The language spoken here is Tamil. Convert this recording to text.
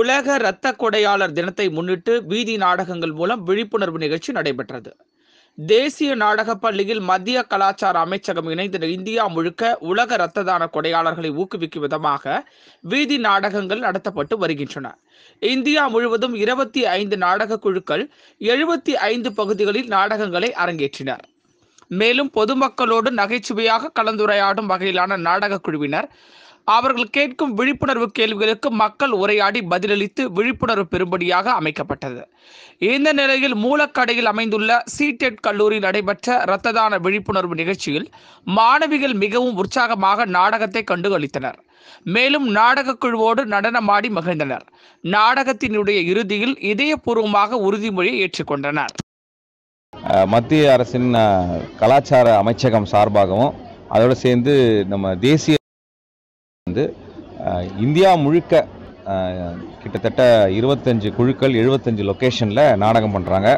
உலக இரத்த கொடையாளர் தினத்தை முன்னிட்டு வீதி நாடகங்கள் மூலம் விழிப்புணர்வு நிகழ்ச்சி நடைபெற்றது தேசிய நாடகப் பள்ளியில் மத்திய கலாச்சார அமைச்சகம் இணைந்து இந்தியா முழுக்க உலக இரத்த தான கொடையாளர்களை ஊக்குவிக்கும் விதமாக வீதி நாடகங்கள் நடத்தப்பட்டு வருகின்றன இந்தியா முழுவதும் இருபத்தி ஐந்து நாடக குழுக்கள் எழுபத்தி ஐந்து பகுதிகளில் நாடகங்களை அரங்கேற்றினர் மேலும் பொதுமக்களோடு நகைச்சுவையாக கலந்துரையாடும் வகையிலான நாடக குழுவினர் அவர்கள் கேட்கும் விழிப்புணர்வு கேள்விகளுக்கு மக்கள் உரையாடி பதிலளித்து விழிப்புணர்வு பெறும்படியாக அமைக்கப்பட்டது இந்த நிலையில் மூலக்கடையில் அமைந்துள்ள சிடெட் e கல்லூரியில் நடைபெற்ற இரத்த தான விழிப்புணர்வு நிகழ்ச்சியில் மாணவிகள் மிகவும் உற்சாகமாக நாடகத்தை கண்டு அளித்தனர் மேலும் நாடக குழுவோடு நடனமாடி மகிழ்ந்தனர் நாடகத்தினுடைய இறுதியில் இதயபூர்வமாக உறுதிமொழியை ஏற்றுக்கொண்டனர் மத்திய அரசின் கலாச்சார அமைச்சகம் சார்பாகவும் அதோடு சேர்ந்து நம்ம தேசிய வந்து இந்தியா முழுக்க கிட்டத்தட்ட இருபத்தஞ்சு குழுக்கள் எழுபத்தஞ்சு லொக்கேஷனில் நாடகம் பண்ணுறாங்க